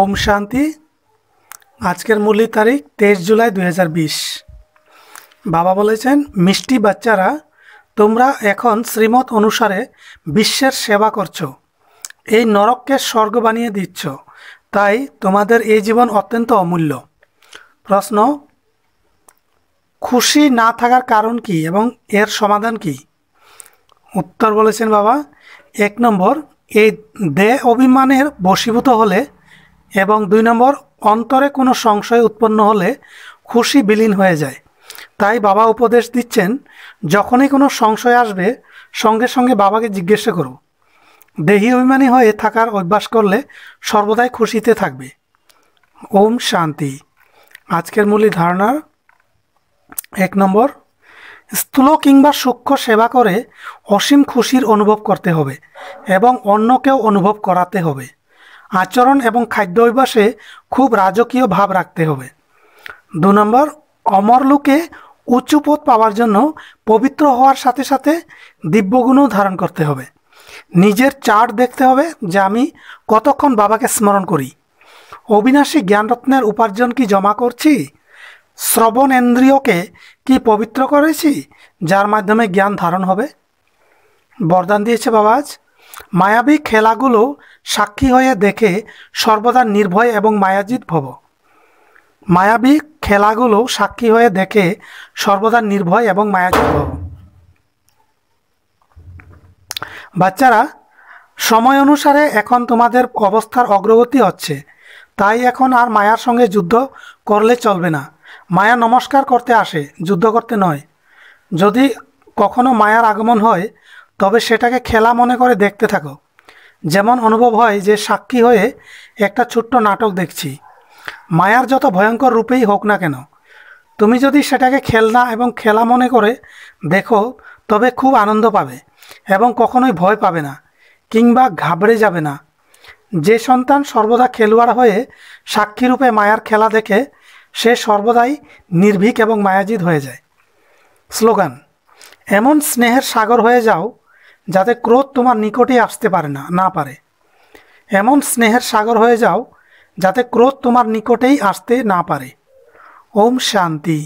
ওম শান্তি আজকের মূল্যের তারিখ তেইশ জুলাই দু বাবা বলেছেন মিষ্টি বাচ্চারা তোমরা এখন শ্রীমত অনুসারে বিশ্বের সেবা করছো এই নরককে স্বর্গ বানিয়ে দিচ্ছ তাই তোমাদের এই জীবন অত্যন্ত অমূল্য প্রশ্ন খুশি না থাকার কারণ কি এবং এর সমাধান কি উত্তর বলেছেন বাবা এক নম্বর এই দে অভিমানের বশীভূত হলে এবং দুই নম্বর অন্তরে কোনো সংশয় উৎপন্ন হলে খুশি বিলীন হয়ে যায় তাই বাবা উপদেশ দিচ্ছেন যখনই কোনো সংশয় আসবে সঙ্গে সঙ্গে বাবাকে জিজ্ঞেস করো দেহি অভিমানী হয়ে থাকার অভ্যাস করলে সর্বদাই খুশিতে থাকবে ওম শান্তি আজকের মূল ধারণার এক নম্বর স্থূল কিংবা সূক্ষ্ম সেবা করে অসীম খুশির অনুভব করতে হবে এবং অন্যকেও অনুভব করাতে হবে আচরণ এবং খাদ্য অভ্যাসে খুব রাজকীয় ভাব রাখতে হবে দু নম্বর অমরলোকে উঁচু পদ পাওয়ার জন্য পবিত্র হওয়ার সাথে সাথে দিব্যগুণও ধারণ করতে হবে নিজের চার্ট দেখতে হবে যে আমি কতক্ষণ বাবাকে স্মরণ করি অবিনাশী জ্ঞানরত্নের উপার্জন কি জমা করছি শ্রবণেন্দ্রিয়কে কি পবিত্র করেছি যার মাধ্যমে জ্ঞান ধারণ হবে বরদান দিয়েছে বাবা আজ মায়াবী খেলাগুলো সাক্ষী হয়ে দেখে সর্বদা নির্ভয় এবং মায়াজিত ভব মায়াবী খেলাগুলো সাক্ষী হয়ে দেখে সর্বদা নির্ভয় এবং মায়াজিত ভব বাচ্চারা সময় অনুসারে এখন তোমাদের অবস্থার অগ্রগতি হচ্ছে তাই এখন আর মায়ার সঙ্গে যুদ্ধ করলে চলবে না মায়া নমস্কার করতে আসে যুদ্ধ করতে নয় যদি কখনো মায়ার আগমন হয় তবে সেটাকে খেলা মনে করে দেখতে থাকো যেমন অনুভব হয় যে সাক্ষী হয়ে একটা ছোট্ট নাটক দেখছি মায়ার যত ভয়ঙ্কর রূপেই হোক না কেন তুমি যদি সেটাকে খেলনা এবং খেলা মনে করে দেখো তবে খুব আনন্দ পাবে এবং কখনোই ভয় পাবে না কিংবা ঘাবড়ে যাবে না যে সন্তান সর্বদা খেলোয়াড় হয়ে সাক্ষীরূপে মায়ার খেলা দেখে সে সর্বদাই নির্ভীক এবং মায়াজিদ হয়ে যায় স্লোগান এমন স্নেহের সাগর হয়ে যাও যাতে ক্রোধ তোমার নিকটে আসতে পারে না না পারে এমন স্নেহের সাগর হয়ে যাও যাতে ক্রোধ তোমার নিকটেই আসতে না পারে ওম শান্তি